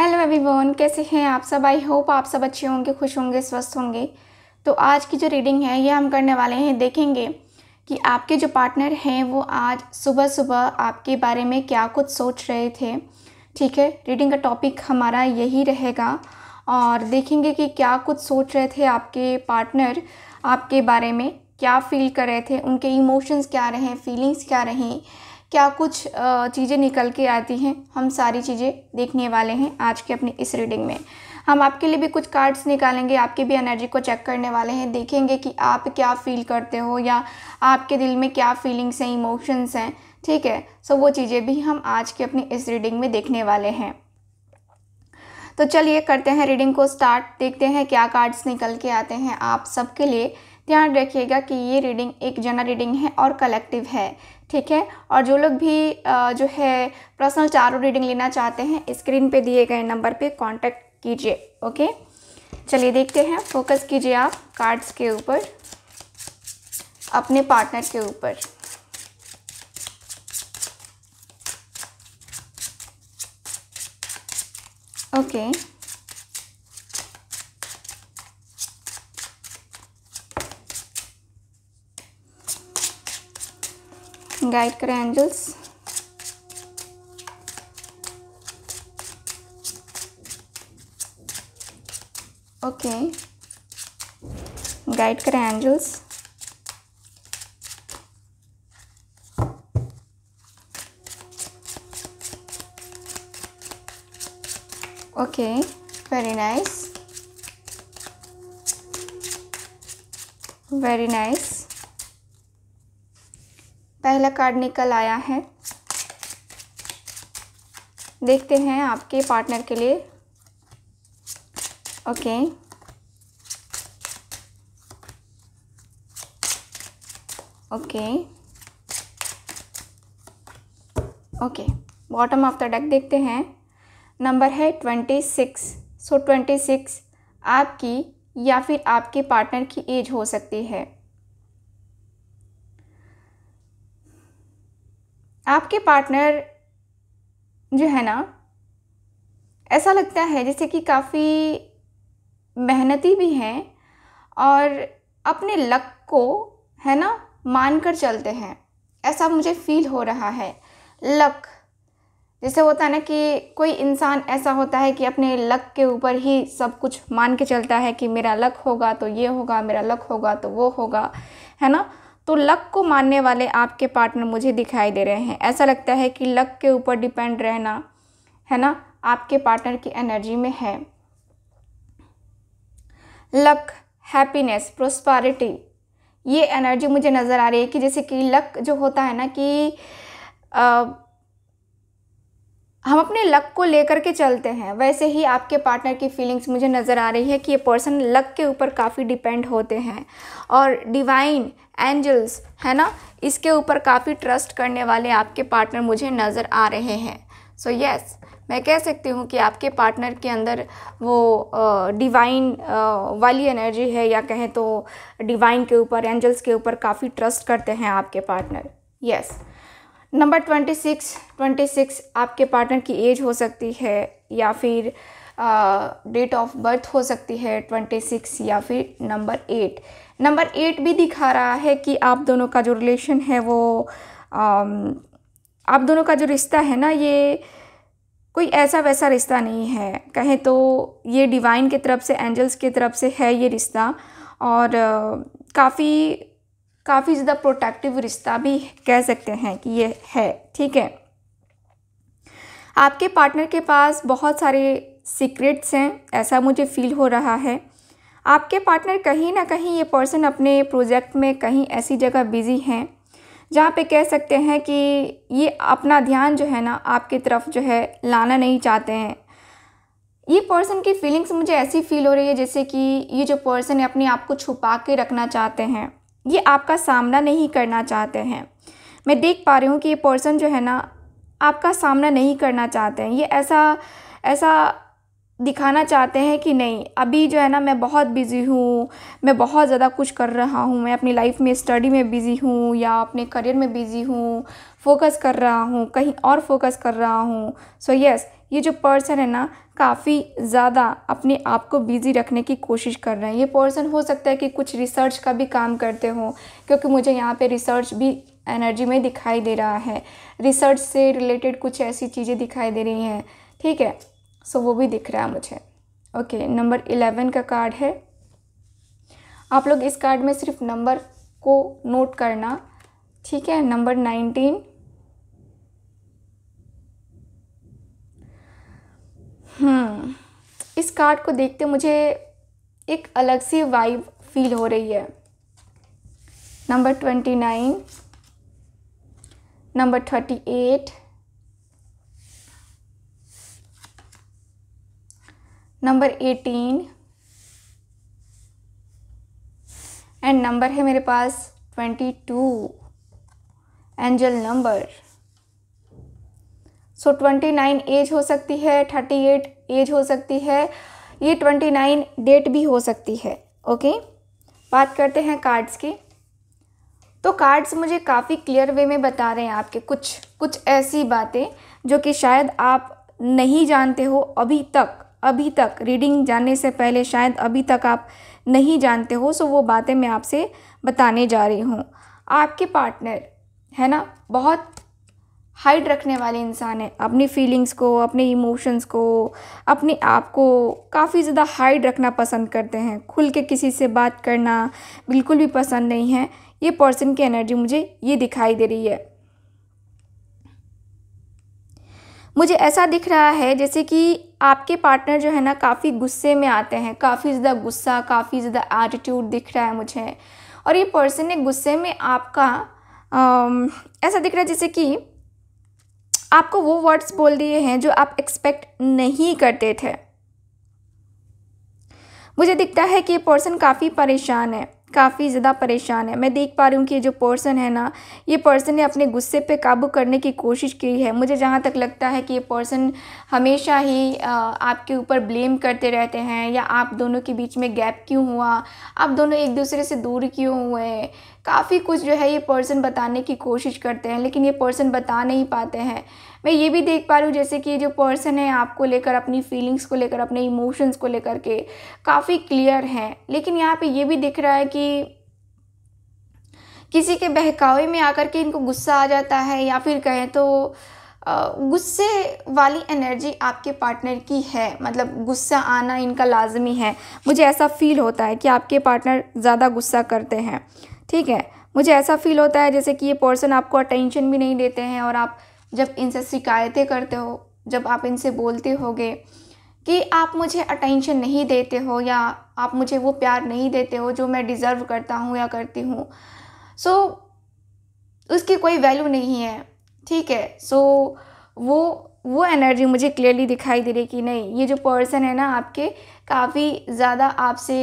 Hello everyone कैसे हैं आप सब आई होप आप सब अच्छे होंगे खुश होंगे स्वस्थ होंगे तो आज की जो रीडिंग है ये हम करने वाले हैं देखेंगे कि आपके जो पार्टनर हैं वो आज सुबह सुबह आपके बारे में क्या कुछ सोच रहे थे ठीक है रीडिंग का टॉपिक हमारा यही रहेगा और देखेंगे कि क्या कुछ सोच रहे थे आपके पार्टनर आपके बारे में क्या फील कर रहे थे उनके इमोशंस क्या रहे फीलिंग्स क्या रहें क्या कुछ चीज़ें निकल के आती हैं हम सारी चीज़ें देखने वाले हैं आज के अपने इस रीडिंग में हम आपके लिए भी कुछ कार्ड्स निकालेंगे आपकी भी एनर्जी को चेक करने वाले हैं देखेंगे कि आप क्या फील करते हो या आपके दिल में क्या फीलिंग्स हैं इमोशंस हैं ठीक है सो वो चीज़ें भी हम आज के अपनी इस रीडिंग में देखने वाले हैं तो चलिए करते हैं रीडिंग को स्टार्ट देखते हैं क्या कार्ड्स निकल के आते हैं आप सबके लिए ध्यान रखिएगा कि ये रीडिंग एक जनरल रीडिंग है और कलेक्टिव है ठीक है और जो लोग भी जो है पर्सनल चारो रीडिंग लेना चाहते हैं स्क्रीन पे दिए गए नंबर पे कांटेक्ट कीजिए ओके चलिए देखते हैं फोकस कीजिए आप कार्ड्स के ऊपर अपने पार्टनर के ऊपर okay okay. guide kare okay guide kare okay very nice very nice पहला कार्ड निकल आया है देखते हैं आपके पार्टनर के लिए okay okay okay bottom of the deck देखते हैं नंबर है twenty six so twenty six आपकी या फिर आपके पार्टनर की एज हो सकती है आपके पार्टनर जो है ना ऐसा लगता है जैसे कि काफ़ी मेहनती भी हैं और अपने लक को है ना मान कर चलते हैं ऐसा मुझे फील हो रहा है लक जैसे होता है ना कि कोई इंसान ऐसा होता है कि अपने लक के ऊपर ही सब कुछ मान के चलता है कि मेरा लक होगा तो ये होगा मेरा लक होगा तो वो होगा है ना तो लक को मानने वाले आपके पार्टनर मुझे दिखाई दे रहे हैं ऐसा लगता है कि लक के ऊपर डिपेंड रहना है ना आपके पार्टनर की एनर्जी में है लक हैप्पीनेस प्रोस्पारिटी ये एनर्जी मुझे नज़र आ रही है कि जैसे कि लक जो होता है ना कि आ, हम अपने लक को लेकर के चलते हैं वैसे ही आपके पार्टनर की फीलिंग्स मुझे नज़र आ रही है कि ये पर्सन लक के ऊपर काफ़ी डिपेंड होते हैं और डिवाइन एंजल्स है ना इसके ऊपर काफ़ी ट्रस्ट करने वाले आपके पार्टनर मुझे नज़र आ रहे हैं सो so, यस yes, मैं कह सकती हूँ कि आपके पार्टनर के अंदर वो डिवाइन वाली एनर्जी है या कहें तो डिवाइन के ऊपर एंजल्स के ऊपर काफ़ी ट्रस्ट करते हैं आपके partner yes number twenty six twenty six आपके पार्टनर की एज हो सकती है या फिर डेट ऑफ बर्थ हो सकती है ट्वेंटी सिक्स या फिर नंबर एट नंबर एट भी दिखा रहा है कि आप दोनों का जो रिलेशन है वो आप दोनों का जो रिश्ता है ना ये कोई ऐसा वैसा रिश्ता नहीं है कहें तो ये डिवाइन की तरफ से एंजल्स की तरफ से है ये रिश्ता और काफ़ी काफ़ी ज़्यादा प्रोटेक्टिव रिश्ता भी कह सकते हैं कि ये है ठीक है आपके पार्टनर के पास बहुत सारे सीक्रेट्स हैं ऐसा मुझे फील हो रहा है आपके पार्टनर कहीं ना कहीं ये पर्सन अपने प्रोजेक्ट में कहीं ऐसी जगह बिज़ी हैं जहाँ पे कह सकते हैं कि ये अपना ध्यान जो है ना आपकी तरफ जो है लाना नहीं चाहते हैं ये पर्सन की फीलिंग्स मुझे ऐसी फील हो रही है जैसे कि ये जो पर्सन है अपने आप को छुपा के रखना चाहते हैं ये आपका सामना नहीं करना चाहते हैं मैं देख पा रही हूँ कि ये पर्सन जो है ना आपका सामना नहीं करना चाहते हैं ये ऐसा ऐसा दिखाना चाहते हैं कि नहीं अभी जो है ना मैं बहुत बिज़ी हूँ मैं बहुत ज़्यादा कुछ कर रहा हूँ मैं अपनी लाइफ में स्टडी में बिज़ी हूँ या अपने करियर में बिज़ी हूँ फोकस कर रहा हूँ कहीं और फोकस कर रहा हूँ सो यस ये जो पर्सन है ना काफ़ी ज़्यादा अपने आप को बिज़ी रखने की कोशिश कर रहे हैं ये पर्सन हो सकता है कि कुछ रिसर्च का भी काम करते हों क्योंकि मुझे यहाँ पे रिसर्च भी एनर्जी में दिखाई दे रहा है रिसर्च से रिलेटेड कुछ ऐसी चीज़ें दिखाई दे रही हैं ठीक है सो so, वो भी दिख रहा है मुझे ओके नंबर इलेवन का कार्ड है आप लोग इस कार्ड में सिर्फ नंबर को नोट करना ठीक है नंबर नाइनटीन हम्म इस कार्ड को देखते मुझे एक अलग सी वाइब फील हो रही है number twenty nine number thirty eight number eighteen and number है मेरे पास twenty two angel number so twenty nine age हो सकती है थर्टी एट एज हो सकती है ये ट्वेंटी नाइन डेट भी हो सकती है ओके बात करते हैं कार्ड्स की तो कार्ड्स मुझे काफ़ी क्लियर वे में बता रहे हैं आपके कुछ कुछ ऐसी बातें जो कि शायद आप नहीं जानते हो अभी तक अभी तक रीडिंग जानने से पहले शायद अभी तक आप नहीं जानते हो सो वो बातें मैं आपसे बताने जा रही हूँ आपके पार्टनर है ना बहुत हाइड रखने वाले इंसान हैं अपनी फीलिंग्स को अपने इमोशंस को अपने आप को काफ़ी ज़्यादा हाइड रखना पसंद करते हैं खुल के किसी से बात करना बिल्कुल भी पसंद नहीं है ये पर्सन की एनर्जी मुझे ये दिखाई दे रही है मुझे ऐसा दिख रहा है जैसे कि आपके पार्टनर जो है ना काफ़ी गुस्से में आते हैं काफ़ी ज़्यादा गुस्सा काफ़ी ज़्यादा एटीट्यूड दिख रहा है मुझे और ये पर्सन एक गुस्से में आपका आ, ऐसा दिख रहा है जैसे कि आपको वो वर्ड्स बोल दिए हैं जो आप एक्सपेक्ट नहीं करते थे मुझे दिखता है कि ये पर्सन काफ़ी परेशान है काफ़ी ज़्यादा परेशान है मैं देख पा रही हूँ कि ये जो पर्सन है ना ये पर्सन ने अपने गुस्से पे काबू करने की कोशिश की है मुझे जहाँ तक लगता है कि ये पर्सन हमेशा ही आपके ऊपर ब्लेम करते रहते हैं या आप दोनों के बीच में गैप क्यों हुआ आप दोनों एक दूसरे से दूर क्यों हुए काफ़ी कुछ जो है ये पर्सन बताने की कोशिश करते हैं लेकिन ये पर्सन बता नहीं पाते हैं मैं ये भी देख पा रही हूँ जैसे कि जो पर्सन है आपको लेकर अपनी फीलिंग्स को लेकर अपने इमोशंस को लेकर के काफ़ी क्लियर हैं लेकिन यहाँ पे ये भी दिख रहा है कि किसी के बहकावे में आकर के इनको गुस्सा आ जाता है या फिर कहें तो गुस्से वाली एनर्जी आपके पार्टनर की है मतलब गुस्सा आना इनका लाजमी है मुझे ऐसा फील होता है कि आपके पार्टनर ज़्यादा गुस्सा करते हैं ठीक है मुझे ऐसा फील होता है जैसे कि ये पर्सन आपको अटेंशन भी नहीं देते हैं और आप जब इनसे शिकायतें करते हो जब आप इनसे बोलते होगे कि आप मुझे अटेंशन नहीं देते हो या आप मुझे वो प्यार नहीं देते हो जो मैं डिज़र्व करता हूँ या करती हूँ सो so, उसकी कोई वैल्यू नहीं है ठीक है सो so, वो वो एनर्जी मुझे क्लियरली दिखाई दे रही कि नहीं ये जो पर्सन है ना आपके काफ़ी ज़्यादा आपसे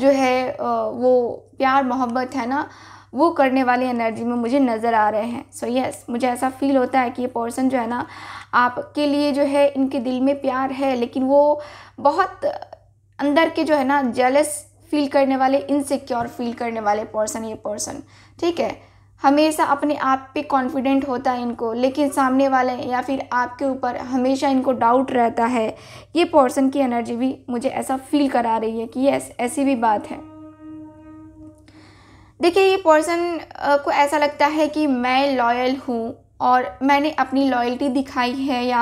जो है वो प्यार मोहब्बत है ना वो करने वाली एनर्जी में मुझे नज़र आ रहे हैं सो so, यस yes, मुझे ऐसा फील होता है कि ये पर्सन जो है ना आपके लिए जो है इनके दिल में प्यार है लेकिन वो बहुत अंदर के जो है ना जेलस फील करने वाले इनसिक्योर फील करने वाले पर्सन ये पर्सन ठीक है हमेशा अपने आप पे कॉन्फिडेंट होता है इनको लेकिन सामने वाले या फिर आपके ऊपर हमेशा इनको डाउट रहता है ये पर्सन की एनर्जी भी मुझे ऐसा फील करा रही है कि यस ऐसी भी बात है देखिए ये पर्सन को ऐसा लगता है कि मैं लॉयल हूँ और मैंने अपनी लॉयल्टी दिखाई है या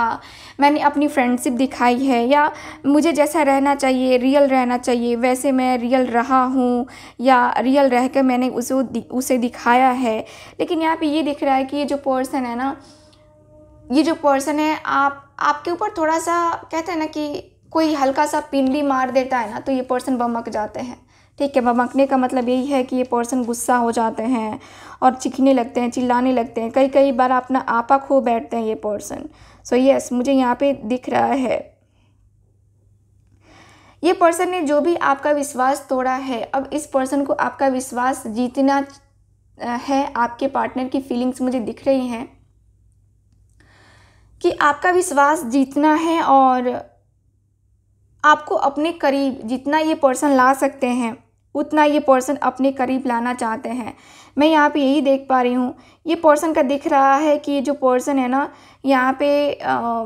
मैंने अपनी फ्रेंडशिप दिखाई है या मुझे जैसा रहना चाहिए रियल रहना चाहिए वैसे मैं रियल रहा हूँ या रियल रह कर मैंने उसे उसे दिखाया है लेकिन यहाँ पे ये दिख रहा है कि ये जो पर्सन है ना ये जो पर्सन है आप आपके ऊपर थोड़ा सा कहते हैं ना कि कोई हल्का सा पिंडी मार देता है ना तो ये पर्सन बमक जाते हैं ठीक है भमकने का मतलब यही है कि ये पर्सन गुस्सा हो जाते हैं और चिखने लगते हैं चिल्लाने लगते हैं कई कई बार अपना आपा खो बैठते हैं ये पर्सन सो यस मुझे यहाँ पे दिख रहा है ये पर्सन ने जो भी आपका विश्वास तोड़ा है अब इस पर्सन को आपका विश्वास जीतना है आपके पार्टनर की फीलिंग्स मुझे दिख रही हैं कि आपका विश्वास जीतना है और आपको अपने करीब जितना ये पर्सन ला सकते हैं उतना ये पर्सन अपने करीब लाना चाहते हैं मैं यहाँ पे यही देख पा रही हूँ ये पर्सन का दिख रहा है कि ये जो पर्सन है ना यहाँ पे आ,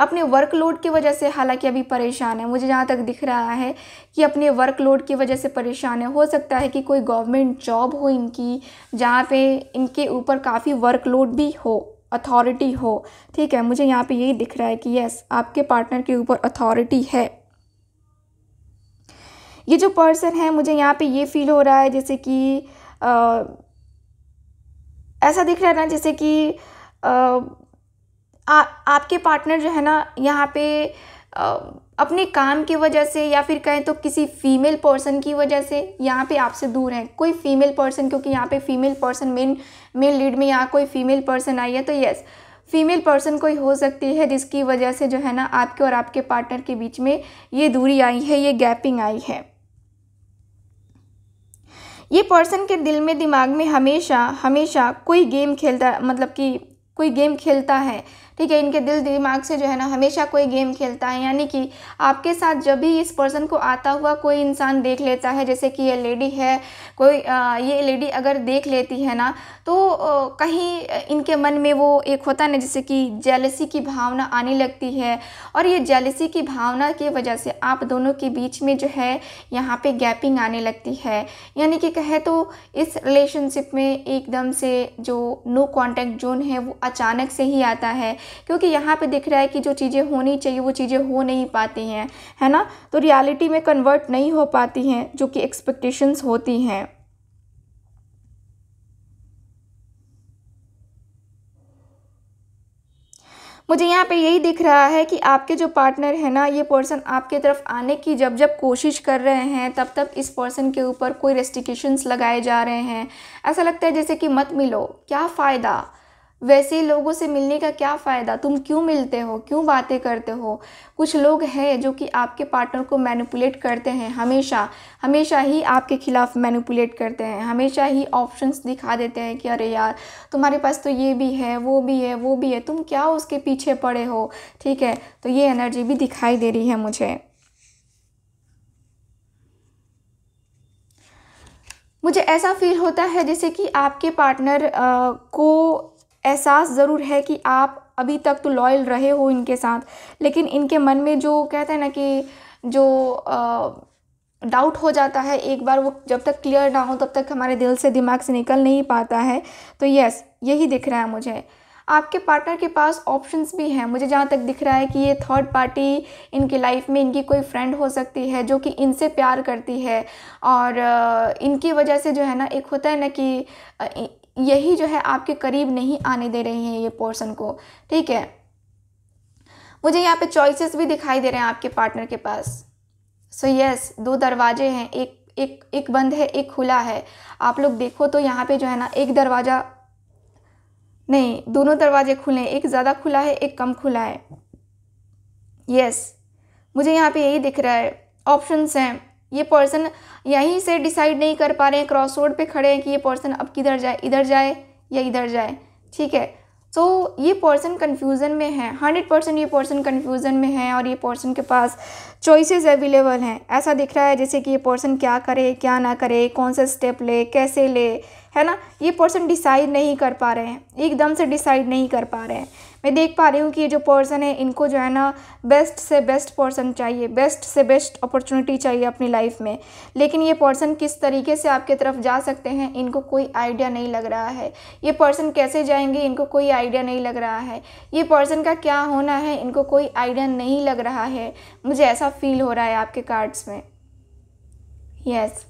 अपने वर्कलोड की वजह से हालांकि अभी परेशान है मुझे जहाँ तक दिख रहा है कि अपने वर्कलोड की वजह से परेशान है हो सकता है कि कोई गवर्नमेंट जॉब हो इनकी जहाँ पे इनके ऊपर काफ़ी वर्कलोड भी हो अथॉरिटी हो ठीक है मुझे यहाँ पे यही दिख रहा है कि यस आपके पार्टनर के ऊपर अथॉरिटी है ये जो पर्सन है मुझे यहाँ पे ये फील हो रहा है जैसे कि आ, ऐसा दिख रहा है ना जैसे कि आ, आ, आपके पार्टनर जो है ना यहाँ पे आ, अपने काम की वजह से या फिर कहें तो किसी फीमेल पर्सन की वजह से यहाँ पे आपसे दूर हैं कोई फीमेल पर्सन क्योंकि यहाँ पे female person main main lead में यहाँ कोई फीमेल पर्सन आई है तो यस फीमेल पर्सन कोई हो सकती है जिसकी वजह से जो है ना आपके और आपके पार्टनर के बीच में ये दूरी आई है ये गैपिंग आई है ये पर्सन के दिल में दिमाग में हमेशा हमेशा कोई गेम खेलता मतलब कि कोई गेम खेलता है ठीक है इनके दिल दिमाग से जो है ना हमेशा कोई गेम खेलता है यानी कि आपके साथ जब भी इस पर्सन को आता हुआ कोई इंसान देख लेता है जैसे कि ये लेडी है कोई आ, ये लेडी अगर देख लेती है ना तो आ, कहीं इनके मन में वो एक होता है ना जैसे कि जेलसी की भावना आने लगती है और ये जेलसी की भावना की वजह से आप दोनों के बीच में जो है यहाँ पे गैपिंग आने लगती है यानी कि कहे तो इस रिलेशनशिप में एकदम से जो नो कांटेक्ट जोन है वो अचानक से ही आता है क्योंकि यहाँ पे दिख रहा है कि जो चीज़ें होनी चाहिए वो चीज़ें हो नहीं पाती हैं है ना तो रियलिटी में कन्वर्ट नहीं हो पाती हैं जो कि एक्सपेक्टेशंस होती हैं मुझे यहाँ पे यही दिख रहा है कि आपके जो पार्टनर है ना ये पर्सन आपके तरफ आने की जब जब कोशिश कर रहे हैं तब तब इस पर्सन के ऊपर कोई रेस्ट्रिक्शंस लगाए जा रहे हैं ऐसा लगता है जैसे कि मत मिलो क्या फ़ायदा वैसे लोगों से मिलने का क्या फ़ायदा तुम क्यों मिलते हो क्यों बातें करते हो कुछ लोग हैं जो कि आपके पार्टनर को मैनिपुलेट करते हैं हमेशा हमेशा ही आपके ख़िलाफ़ मैनिपुलेट करते हैं हमेशा ही ऑप्शंस दिखा देते हैं कि अरे यार तुम्हारे पास तो ये भी है वो भी है वो भी है तुम क्या उसके पीछे पड़े हो ठीक है तो ये एनर्जी भी दिखाई दे रही है मुझे मुझे ऐसा फील होता है जैसे कि आपके पार्टनर आ, को एहसास ज़रूर है कि आप अभी तक तो लॉयल रहे हो इनके साथ लेकिन इनके मन में जो कहते हैं ना कि जो आ, डाउट हो जाता है एक बार वो जब तक क्लियर ना हो तब तक हमारे दिल से दिमाग से निकल नहीं पाता है तो यस यही दिख रहा है मुझे आपके पार्टनर के पास ऑप्शंस भी हैं मुझे जहाँ तक दिख रहा है कि ये थर्ड पार्टी इनकी लाइफ में इनकी कोई फ्रेंड हो सकती है जो कि इनसे प्यार करती है और इनकी वजह से जो है ना एक होता है ना कि यही जो है आपके करीब नहीं आने दे रहे हैं ये पोर्सन को ठीक है मुझे यहाँ पे चॉइसेस भी दिखाई दे रहे हैं आपके पार्टनर के पास सो so यस yes, दो दरवाजे हैं एक एक एक बंद है एक खुला है आप लोग देखो तो यहाँ पे जो है ना एक दरवाज़ा नहीं दोनों दरवाजे खुले हैं एक ज़्यादा खुला है एक कम खुला है यस yes, मुझे यहाँ पे यही दिख रहा है ऑप्शंस हैं ये पर्सन यहीं से डिसाइड नहीं कर पा रहे हैं क्रॉस रोड पर खड़े हैं कि ये पर्सन अब किधर जाए इधर जाए या इधर जाए ठीक है तो ये पर्सन कन्फ्यूज़न में है हंड्रेड परसेंट ये पर्सन कन्फ्यूज़न में है और ये पर्सन के पास चॉइसेस अवेलेबल हैं ऐसा दिख रहा है जैसे कि ये पर्सन क्या करे क्या ना करे कौन सा स्टेप ले कैसे ले है ना ये पर्सन डिसाइड नहीं कर पा रहे हैं एकदम से डिसाइड नहीं कर पा रहे हैं मैं देख पा रही हूँ कि ये जो पर्सन है इनको जो है ना बेस्ट से बेस्ट पर्सन चाहिए बेस्ट से बेस्ट अपॉर्चुनिटी चाहिए अपनी लाइफ में लेकिन ये पर्सन किस तरीके से आपके तरफ जा सकते हैं इनको कोई आइडिया नहीं लग रहा है ये पर्सन कैसे जाएंगे इनको कोई आइडिया नहीं लग रहा है ये पर्सन का क्या होना है इनको कोई आइडिया नहीं लग रहा है मुझे ऐसा फील हो रहा है आपके कार्ड्स में यस yes.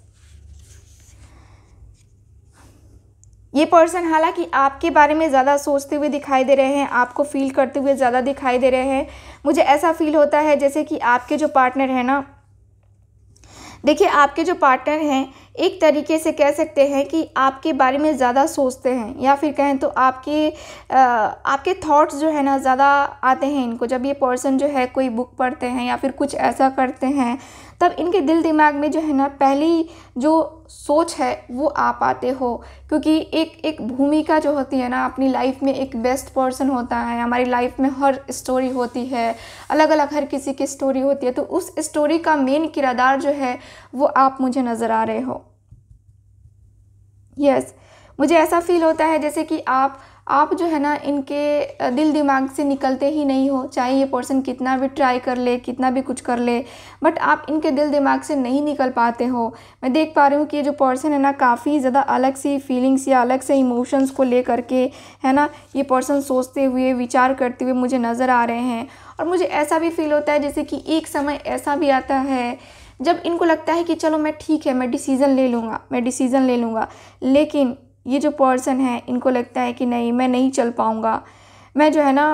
ये पर्सन हालांकि आपके बारे में ज़्यादा सोचते हुए दिखाई दे रहे हैं आपको फील करते हुए ज़्यादा दिखाई दे रहे हैं मुझे ऐसा फील होता है जैसे कि आपके जो पार्टनर है ना देखिए आपके जो पार्टनर हैं एक तरीके से कह सकते हैं कि आपके बारे में ज़्यादा सोचते हैं या फिर कहें तो आपके आ, आपके थॉट्स जो है ना ज़्यादा आते हैं इनको जब ये पर्सन जो है कोई बुक पढ़ते हैं या फिर कुछ ऐसा करते हैं तब इनके दिल दिमाग में जो है ना पहली जो सोच है वो आ पाते हो क्योंकि एक एक भूमिका जो होती है ना अपनी लाइफ में एक बेस्ट पर्सन होता है हमारी लाइफ में हर स्टोरी होती है अलग अलग हर किसी की स्टोरी होती है तो उस स्टोरी का मेन किरदार जो है वो आप मुझे नज़र आ रहे हो यस yes, मुझे ऐसा फील होता है जैसे कि आप आप जो है ना इनके दिल दिमाग से निकलते ही नहीं हो चाहे ये पर्सन कितना भी ट्राई कर ले कितना भी कुछ कर ले बट आप इनके दिल दिमाग से नहीं निकल पाते हो मैं देख पा रही हूँ कि ये जो पर्सन है ना काफ़ी ज़्यादा अलग सी फीलिंग्स या अलग से इमोशंस को लेकर के है ना ये पर्सन सोचते हुए विचार करते हुए मुझे नज़र आ रहे हैं और मुझे ऐसा भी फील होता है जैसे कि एक समय ऐसा भी आता है जब इनको लगता है कि चलो मैं ठीक है मैं डिसीज़न ले लूँगा मैं डिसीज़न ले लूँगा लेकिन ये जो पर्सन है इनको लगता है कि नहीं मैं नहीं चल पाऊँगा मैं जो है ना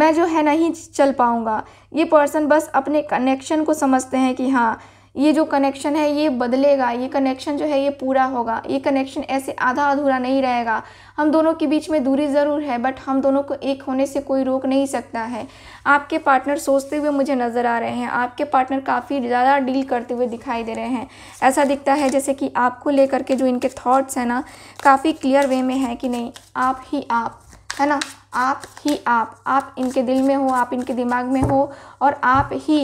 मैं जो है नहीं चल पाऊँगा ये पर्सन बस अपने कनेक्शन को समझते हैं कि हाँ ये जो कनेक्शन है ये बदलेगा ये कनेक्शन जो है ये पूरा होगा ये कनेक्शन ऐसे आधा अधूरा नहीं रहेगा हम दोनों के बीच में दूरी ज़रूर है बट हम दोनों को एक होने से कोई रोक नहीं सकता है आपके पार्टनर सोचते हुए मुझे नज़र आ रहे हैं आपके पार्टनर काफ़ी ज़्यादा डील करते हुए दिखाई दे रहे हैं ऐसा दिखता है जैसे कि आपको लेकर के जो इनके थाट्स हैं ना काफ़ी क्लियर वे में है कि नहीं आप ही आप है ना आप ही आप आप इनके दिल में हो आप इनके दिमाग में हो और आप ही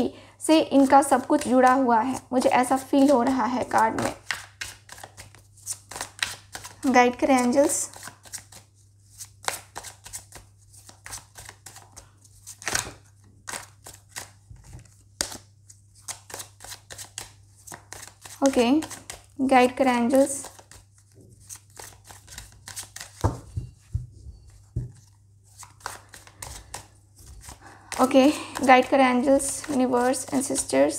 से इनका सब कुछ जुड़ा हुआ है मुझे ऐसा फील हो रहा है कार्ड में गाइड करें एंजल्स ओके गाइड करें एंजल्स okay guide कर angels universe ancestors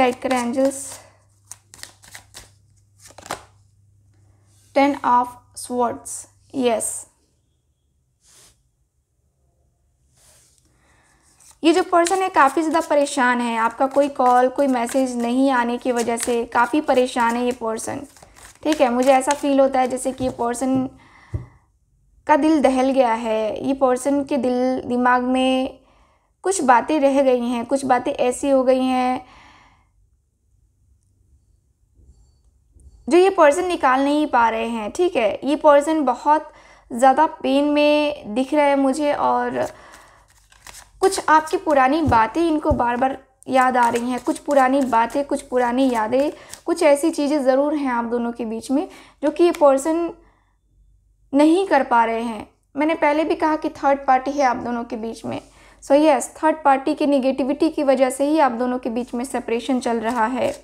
guide कर angels ten of swords yes ये जो पर्सन है काफ़ी ज़्यादा परेशान है आपका कोई कॉल कोई मैसेज नहीं आने की वजह से काफ़ी परेशान है ये पर्सन ठीक है मुझे ऐसा फील होता है जैसे कि ये पर्सन का दिल दहल गया है ये पर्सन के दिल दिमाग में कुछ बातें रह गई हैं कुछ बातें ऐसी हो गई हैं जो ये पर्सन निकाल नहीं पा रहे हैं ठीक है ये पर्सन बहुत ज़्यादा पेन में दिख रहा है मुझे और कुछ आपकी पुरानी बातें इनको बार बार याद आ रही हैं कुछ पुरानी बातें कुछ पुरानी यादें कुछ ऐसी चीज़ें ज़रूर हैं आप दोनों के बीच में जो कि ये पर्सन नहीं कर पा रहे हैं मैंने पहले भी कहा कि थर्ड पार्टी है आप दोनों के बीच में सो यस थर्ड पार्टी की निगेटिविटी की वजह से ही आप दोनों के बीच में सेपरेशन चल रहा है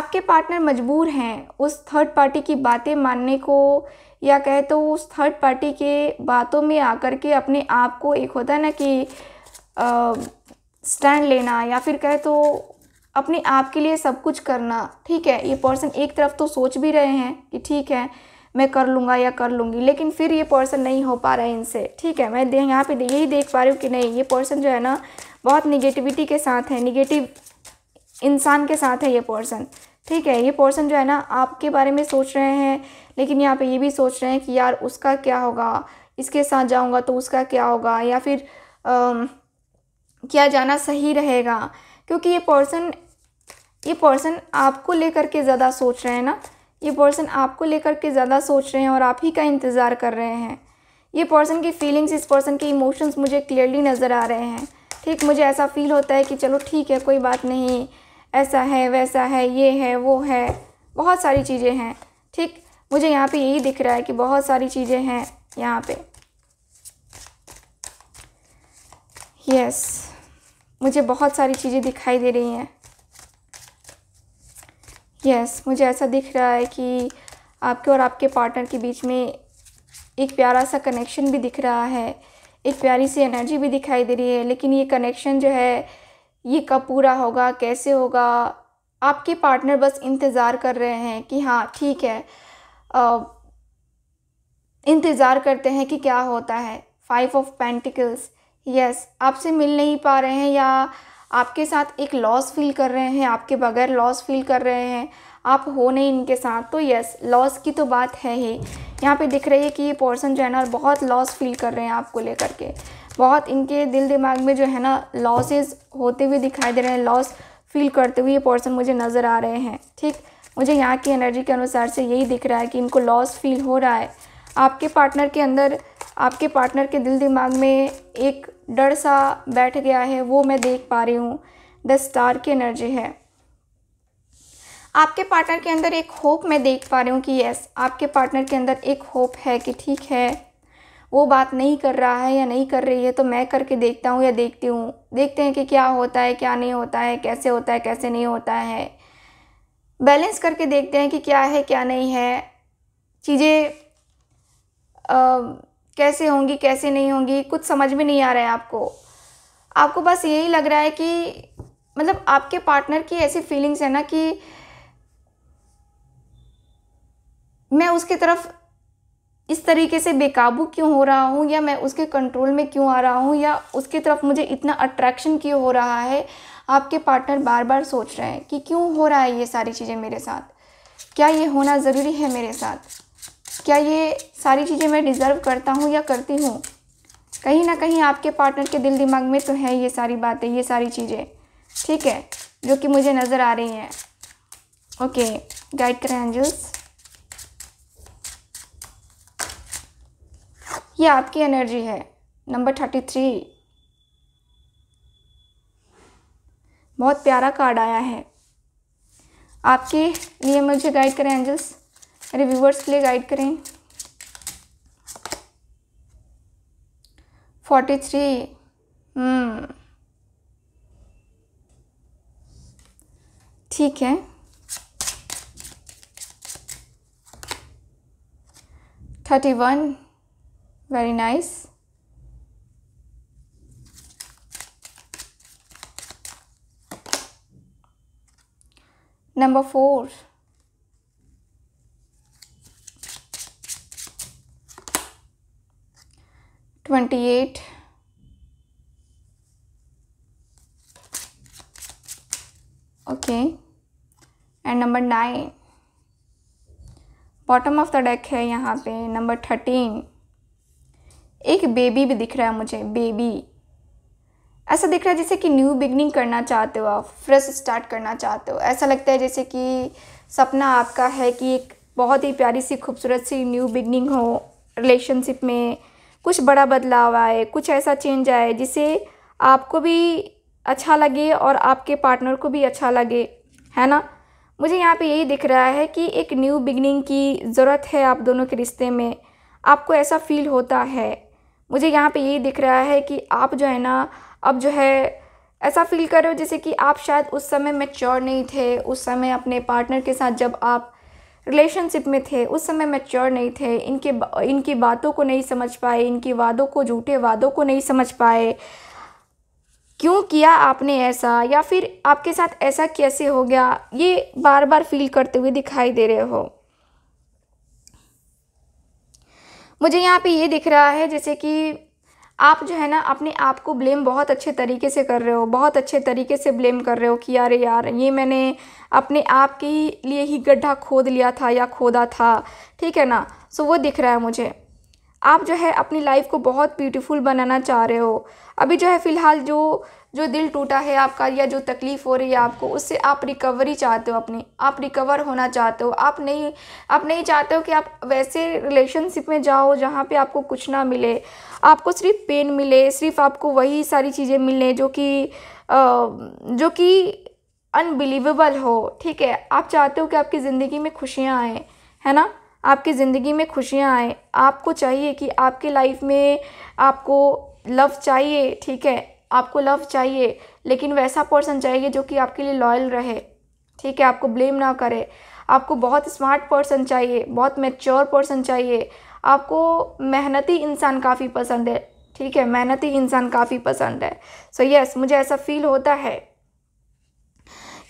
आपके पार्टनर मजबूर हैं उस थर्ड पार्टी की बातें मानने को या कहे तो उस थर्ड पार्टी के बातों में आकर के अपने आप को एक होता है ना कि स्टैंड लेना या फिर कहे तो अपने आप के लिए सब कुछ करना ठीक है ये पर्सन एक तरफ तो सोच भी रहे हैं कि ठीक है मैं कर लूँगा या कर लूँगी लेकिन फिर ये पर्सन नहीं हो पा रहा है इनसे ठीक है मैं यहाँ पे यही देख पा रही हूँ कि नहीं ये पर्सन जो है ना बहुत निगेटिविटी के साथ है निगेटिव इंसान के साथ है ये पर्सन ठीक है ये पर्सन जो है ना आपके बारे में सोच रहे हैं लेकिन यहाँ पे ये भी सोच रहे हैं कि यार उसका क्या होगा इसके साथ जाऊँगा तो उसका क्या होगा या फिर आ, क्या जाना सही रहेगा क्योंकि ये पर्सन ये पर्सन आपको लेकर के ज़्यादा सोच रहे हैं ना ये पर्सन आपको लेकर के ज़्यादा सोच रहे हैं और आप ही का इंतज़ार कर रहे हैं ये पर्सन की फीलिंग्स इस पर्सन के इमोशंस मुझे क्लियरली नज़र आ रहे हैं ठीक मुझे ऐसा फील होता है कि चलो ठीक है कोई बात नहीं ऐसा है वैसा है ये है वो है बहुत सारी चीज़ें हैं ठीक मुझे यहाँ पे यही दिख रहा है कि बहुत सारी चीज़ें हैं यहाँ पे यस yes, मुझे बहुत सारी चीज़ें दिखाई दे रही हैं यस yes, मुझे ऐसा दिख रहा है कि आपके और आपके पार्टनर के बीच में एक प्यारा सा कनेक्शन भी दिख रहा है एक प्यारी सी एनर्जी भी दिखाई दे रही है लेकिन ये कनेक्शन जो है ये कब पूरा होगा कैसे होगा आपके पार्टनर बस इंतज़ार कर रहे हैं कि हाँ ठीक है इंतज़ार करते हैं कि क्या होता है फाइव ऑफ पेंटिकल्स यस आपसे मिल नहीं पा रहे हैं या आपके साथ एक लॉस फील कर रहे हैं आपके बगैर लॉस फील कर रहे हैं आप हो नहीं इनके साथ तो यस लॉस की तो बात है ही यहाँ पे दिख रही है कि ये पर्सन जो है ना बहुत लॉस फील कर रहे हैं आपको लेकर के बहुत इनके दिल दिमाग में जो है ना लॉसेज होते हुए दिखाई दे रहे हैं लॉस फील करते हुए ये पर्सन मुझे नज़र आ रहे हैं ठीक मुझे यहाँ की एनर्जी के अनुसार से यही दिख रहा है कि इनको लॉस फील हो रहा है आपके पार्टनर के अंदर आपके पार्टनर के दिल दिमाग में एक डर सा बैठ गया है वो मैं देख पा रही हूँ द स्टार की एनर्जी है आपके पार्टनर के अंदर एक होप मैं देख पा रही हूँ कि यस आपके पार्टनर के अंदर एक होप है कि ठीक है वो बात नहीं कर रहा है या नहीं कर रही है तो मैं करके देखता हूँ या देखती हूँ देखते हैं कि क्या होता है क्या नहीं होता है कैसे होता है कैसे नहीं होता है बैलेंस करके देखते हैं कि क्या है क्या नहीं है चीज़ें कैसे होंगी कैसे नहीं होंगी कुछ समझ में नहीं आ रहा है आपको आपको बस यही लग रहा है कि मतलब आपके पार्टनर की ऐसी फीलिंग्स है ना कि मैं उसकी तरफ इस तरीके से बेकाबू क्यों हो रहा हूँ या मैं उसके कंट्रोल में क्यों आ रहा हूँ या उसकी तरफ मुझे इतना अट्रैक्शन क्यों हो रहा है आपके पार्टनर बार बार सोच रहे हैं कि क्यों हो रहा है ये सारी चीज़ें मेरे साथ क्या ये होना ज़रूरी है मेरे साथ क्या ये सारी चीज़ें मैं डिज़र्व करता हूँ या करती हूँ कहीं ना कहीं आपके पार्टनर के दिल दिमाग में तो है ये सारी बातें ये सारी चीज़ें ठीक है जो कि मुझे नज़र आ रही हैं ओके गाइड करें एंजल्स ये आपकी एनर्जी है नंबर थर्टी थ्री बहुत प्यारा कार्ड आया है आपके लिए मुझे गाइड करें एंजल्स मेरे व्यूवर्स के लिए गाइड करें फोर्टी हम्म। थ्री ठीक है thirty one very nice number four twenty eight okay and number nine bottom of the deck है यहाँ पे नंबर थर्टीन एक बेबी भी दिख रहा है मुझे बेबी ऐसा दिख रहा है जैसे कि न्यू बिगनिंग करना चाहते हो आप फ्रेश स्टार्ट करना चाहते हो ऐसा लगता है जैसे कि सपना आपका है कि एक बहुत ही प्यारी सी खूबसूरत सी न्यू बिगनिंग हो रिलेशनशिप में कुछ बड़ा बदलाव आए कुछ ऐसा चेंज आए जिसे आपको भी अच्छा लगे और आपके पार्टनर को भी अच्छा लगे है ना मुझे यहाँ पे यही दिख रहा है कि एक न्यू बिगनिंग की ज़रूरत है आप दोनों के रिश्ते में आपको ऐसा फील होता है मुझे यहाँ पे यही दिख रहा है कि आप जो है ना अब जो है ऐसा फील कर रहे हो जैसे कि आप शायद उस समय मैच्योर नहीं थे उस समय अपने पार्टनर के साथ जब आप रिलेशनशिप में थे उस समय मैच्योर नहीं थे इनके इनकी बातों को नहीं समझ पाए इनकी वादों को झूठे वादों को नहीं समझ पाए क्यों किया आपने ऐसा या फिर आपके साथ ऐसा कैसे हो गया ये बार बार फील करते हुए दिखाई दे रहे हो मुझे यहाँ पे ये दिख रहा है जैसे कि आप जो है ना अपने आप को ब्लेम बहुत अच्छे तरीके से कर रहे हो बहुत अच्छे तरीके से ब्लेम कर रहे हो कि यार यार ये मैंने अपने आप के लिए ही गड्ढा खोद लिया था या खोदा था ठीक है ना सो वो दिख रहा है मुझे आप जो है अपनी लाइफ को बहुत ब्यूटीफुल बनाना चाह रहे हो अभी जो है फ़िलहाल जो जो दिल टूटा है आपका या जो तकलीफ़ हो रही है आपको उससे आप रिकवरी चाहते हो अपनी आप रिकवर होना चाहते हो आप नहीं आप नहीं चाहते हो कि आप वैसे रिलेशनशिप में जाओ जहाँ पे आपको कुछ ना मिले आपको सिर्फ पेन मिले सिर्फ आपको वही सारी चीज़ें मिलने जो कि जो कि अनबिलीवेबल हो ठीक है आप चाहते हो कि आपकी ज़िंदगी में खुशियाँ आएँ है ना आपकी ज़िंदगी में खुशियाँ आएँ आपको चाहिए कि आपके लाइफ में आपको लव चाहिए ठीक है आपको लव चाहिए लेकिन वैसा पर्सन चाहिए जो कि आपके लिए लॉयल रहे ठीक है आपको ब्लेम ना करे आपको बहुत स्मार्ट पर्सन चाहिए बहुत मेच्योर पर्सन चाहिए आपको मेहनती इंसान काफ़ी पसंद है ठीक है मेहनती इंसान काफ़ी पसंद है सो so, यस yes, मुझे ऐसा फील होता है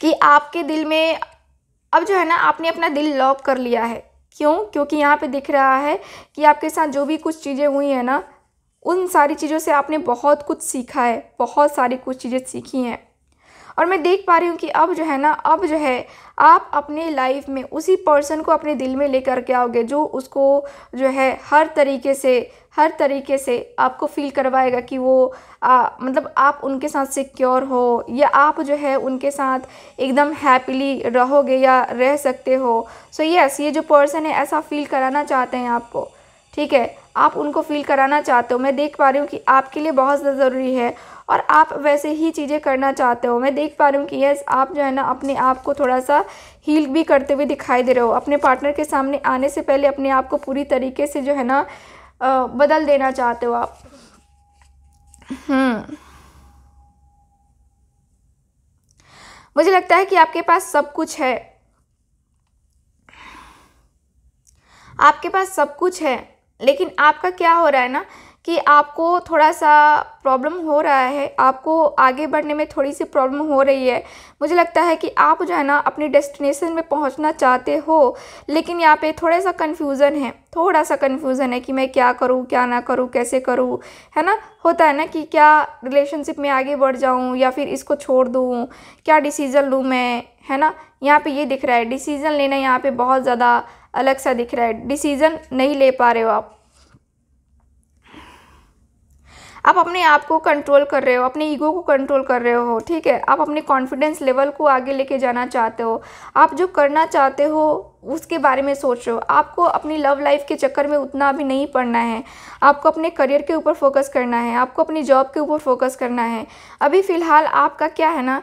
कि आपके दिल में अब जो है ना आपने अपना दिल लॉक कर लिया है क्यों क्योंकि यहाँ पे दिख रहा है कि आपके साथ जो भी कुछ चीज़ें हुई हैं ना उन सारी चीज़ों से आपने बहुत कुछ सीखा है बहुत सारी कुछ चीज़ें सीखी हैं और मैं देख पा रही हूँ कि अब जो है ना अब जो है आप अपने लाइफ में उसी पर्सन को अपने दिल में लेकर के आओगे जो उसको जो है हर तरीके से हर तरीके से आपको फील करवाएगा कि वो आ, मतलब आप उनके साथ सिक्योर हो या आप जो है उनके साथ एकदम हैप्पीली रहोगे या रह सकते हो सो so यस yes, ये जो पर्सन है ऐसा फील कराना चाहते हैं आपको ठीक है आप उनको फील कराना चाहते हो मैं देख पा रही हूँ कि आपके लिए बहुत ज़्यादा ज़रूरी है और आप वैसे ही चीज़ें करना चाहते हो मैं देख पा रही हूँ कि यस आप जो है ना अपने आप को थोड़ा सा हील भी करते हुए दिखाई दे रहे हो अपने पार्टनर के सामने आने से पहले अपने आप को पूरी तरीके से जो है ना बदल देना चाहते हो आप हम्म। मुझे लगता है कि आपके पास सब कुछ है आपके पास सब कुछ है लेकिन आपका क्या हो रहा है ना कि आपको थोड़ा सा प्रॉब्लम हो रहा है आपको आगे बढ़ने में थोड़ी सी प्रॉब्लम हो रही है मुझे लगता है कि आप जो है ना अपने डेस्टिनेशन में पहुंचना चाहते हो लेकिन यहाँ पे थोड़ा सा कन्फ्यूज़न है थोड़ा सा कन्फ्यूज़न है कि मैं क्या करूँ क्या ना करूँ कैसे करूँ है ना होता है ना कि क्या रिलेशनशिप में आगे बढ़ जाऊँ या फिर इसको छोड़ दूँ क्या डिसीज़न लूँ मैं है ना यहाँ पर ये दिख रहा है डिसीज़न लेना यहाँ पर बहुत ज़्यादा अलग सा दिख रहा है डिसीज़न नहीं ले पा रहे हो आप आप अपने आप को कंट्रोल कर रहे हो अपने ईगो को कंट्रोल कर रहे हो ठीक है आप अपने कॉन्फिडेंस लेवल को आगे लेके जाना चाहते हो आप जो करना चाहते हो उसके बारे में सोच रहे हो आपको अपनी लव लाइफ के चक्कर में उतना अभी नहीं पड़ना है आपको अपने करियर के ऊपर फोकस करना है आपको अपनी जॉब के ऊपर फोकस करना है अभी फ़िलहाल आपका क्या है ना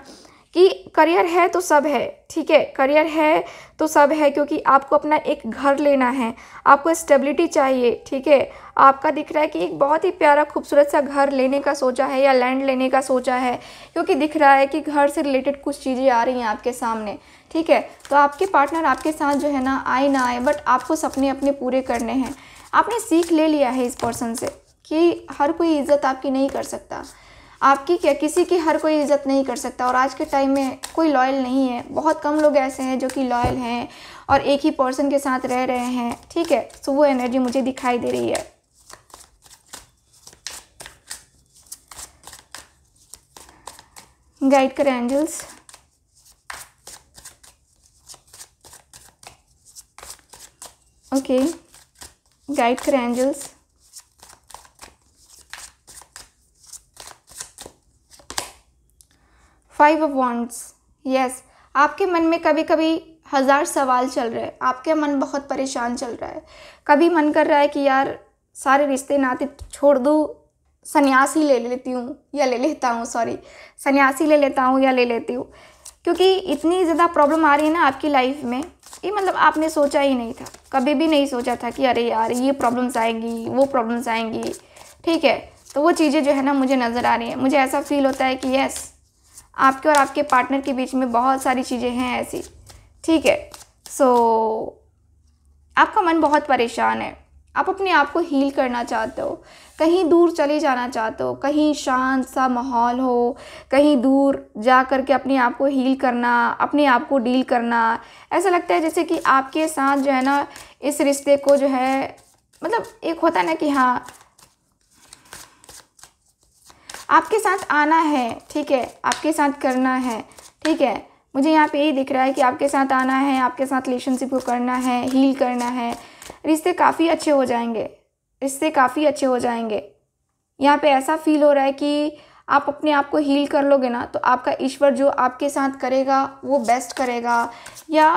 कि करियर है तो सब है ठीक है करियर है तो सब है क्योंकि आपको अपना एक घर लेना है आपको स्टेबिलिटी चाहिए ठीक है आपका दिख रहा है कि एक बहुत ही प्यारा खूबसूरत सा घर लेने का सोचा है या लैंड लेने का सोचा है क्योंकि दिख रहा है कि घर से रिलेटेड कुछ चीज़ें आ रही हैं आपके सामने ठीक है तो आपके पार्टनर आपके साथ जो है ना आए ना आए बट आपको सपने अपने पूरे करने हैं आपने सीख ले लिया है इस पर्सन से कि हर कोई इज़्ज़त आपकी नहीं कर सकता आपकी क्या किसी की हर कोई इज़्ज़त नहीं कर सकता और आज के टाइम में कोई लॉयल नहीं है बहुत कम लोग ऐसे हैं जो कि लॉयल हैं और एक ही पर्सन के साथ रह रहे हैं ठीक है सो वो एनर्जी मुझे दिखाई दे रही है गाइड कर एंजल्स ओके गाइड कर angels five of wands yes आपके मन में कभी कभी हज़ार सवाल चल रहे हैं आपके मन बहुत परेशान चल रहा है कभी मन कर रहा है कि यार सारे रिश्ते नाते छोड़ दूँ सन्यासी ले लेती हूँ या ले लेता हूँ सॉरी सन्यासी ले लेता हूँ या ले लेती हूँ क्योंकि इतनी ज़्यादा प्रॉब्लम आ रही है ना आपकी लाइफ में ये मतलब आपने सोचा ही नहीं था कभी भी नहीं सोचा था कि अरे यार ये प्रॉब्लम्स आएंगी वो प्रॉब्लम्स आएंगी ठीक है तो वो चीज़ें जो है ना मुझे नज़र आ रही हैं मुझे ऐसा फील होता है कि यस आपके और आपके पार्टनर के बीच में बहुत सारी चीज़ें हैं ऐसी ठीक है सो so, आपका मन बहुत परेशान है आप अपने आप को हील करना चाहते हो कहीं दूर चले जाना चाहते हो कहीं शांत सा माहौल हो कहीं दूर जा कर के अपने आप को हील करना अपने आप को डील करना ऐसा लगता है जैसे कि आपके साथ जो है ना इस रिश्ते को जो है मतलब एक होता है ना कि हाँ आपके साथ आना है ठीक है आपके साथ करना है ठीक है मुझे यहाँ पे यही दिख रहा है कि आपके साथ आना है आपके साथ रिलेशनशिप को करना है हील करना है रिश्ते काफ़ी अच्छे हो जाएंगे रिश्ते काफ़ी अच्छे हो जाएंगे यहाँ पे ऐसा फील हो रहा है कि आप अपने आप को हील कर लोगे ना तो आपका ईश्वर जो आपके साथ करेगा वो बेस्ट करेगा या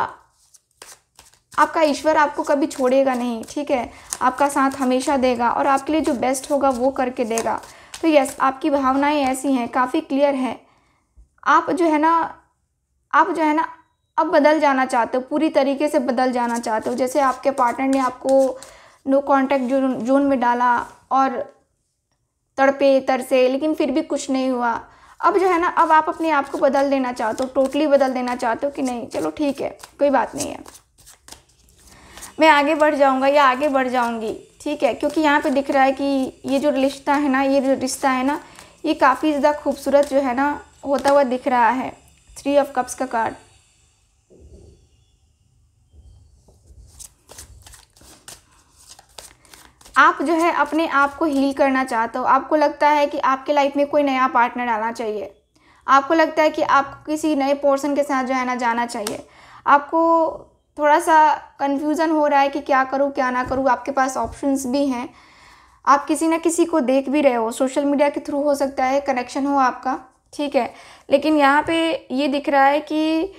आपका ईश्वर आपको कभी छोड़ेगा नहीं ठीक है आपका साथ हमेशा देगा और आपके लिए जो बेस्ट होगा वो करके देगा तो यस आपकी भावनाएं ऐसी हैं काफ़ी क्लियर हैं आप जो है ना आप जो है ना अब बदल जाना चाहते हो पूरी तरीके से बदल जाना चाहते हो जैसे आपके पार्टनर ने आपको नो कांटेक्ट जोन जोन में डाला और तड़पे तरसे लेकिन फिर भी कुछ नहीं हुआ अब जो है ना अब आप अपने आप को बदल देना चाहते हो टोटली बदल देना चाहते हो कि नहीं चलो ठीक है कोई बात नहीं है मैं आगे बढ़ जाऊँगा या आगे बढ़ जाऊँगी ठीक है क्योंकि यहाँ पे दिख रहा है कि ये जो रिश्ता है ना ये जो रिश्ता है ना ये काफ़ी ज़्यादा खूबसूरत जो है ना होता हुआ दिख रहा है थ्री ऑफ कप्स का कार्ड आप जो है अपने आप को हील करना चाहते हो आपको लगता है कि आपके लाइफ में कोई नया पार्टनर आना चाहिए आपको लगता है कि आपको किसी नए पोर्सन के साथ जो है ना जाना चाहिए आपको थोड़ा सा कन्फ्यूज़न हो रहा है कि क्या करूँ क्या ना करूँ आपके पास ऑप्शंस भी हैं आप किसी ना किसी को देख भी रहे हो सोशल मीडिया के थ्रू हो सकता है कनेक्शन हो आपका ठीक है लेकिन यहाँ पे ये दिख रहा है कि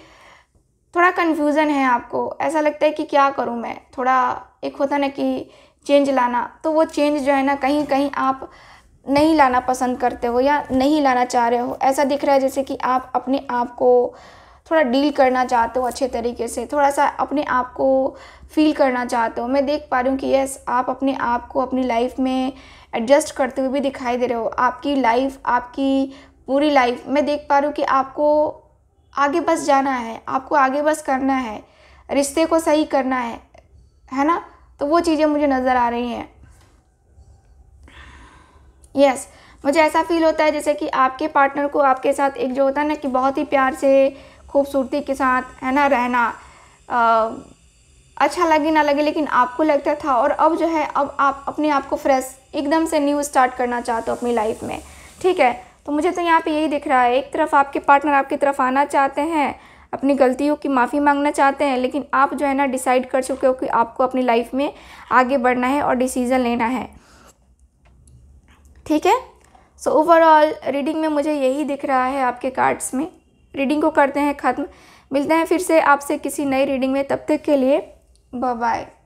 थोड़ा कन्फ्यूज़न है आपको ऐसा लगता है कि क्या करूँ मैं थोड़ा एक होता ना कि चेंज लाना तो वो चेंज जो है ना कहीं कहीं आप नहीं लाना पसंद करते हो या नहीं लाना चाह रहे हो ऐसा दिख रहा है जैसे कि आप अपने आप को थोड़ा डील करना चाहते हो अच्छे तरीके से थोड़ा सा अपने आप को फील करना चाहते हो मैं देख पा रही हूँ कि यस आप अपने आप को अपनी लाइफ में एडजस्ट करते हुए भी दिखाई दे रहे हो आपकी लाइफ आपकी पूरी लाइफ मैं देख पा रही हूँ कि आपको आगे बस जाना है आपको आगे बस करना है रिश्ते को सही करना है है ना तो वो चीज़ें मुझे नज़र आ रही हैं यस yes, मुझे ऐसा फील होता है जैसे कि आपके पार्टनर को आपके साथ एक जो होता है ना कि बहुत ही प्यार से खूबसूरती के साथ है ना रहना आ, अच्छा लगे ना लगे लेकिन आपको लगता था और अब जो है अब आप अपने आप को फ्रेश एकदम से न्यू स्टार्ट करना चाहते हो अपनी लाइफ में ठीक है तो मुझे तो यहाँ पे यही दिख रहा है एक तरफ आपके पार्टनर आपकी तरफ आना चाहते हैं अपनी गलतियों की माफ़ी मांगना चाहते हैं लेकिन आप जो है ना डिसाइड कर चुके हो कि आपको अपनी लाइफ में आगे बढ़ना है और डिसीज़न लेना है ठीक है सो ओवरऑल रीडिंग में मुझे यही दिख रहा है आपके कार्ड्स में रीडिंग को करते हैं ख़त्म मिलते हैं फिर से आपसे किसी नई रीडिंग में तब तक के लिए बाय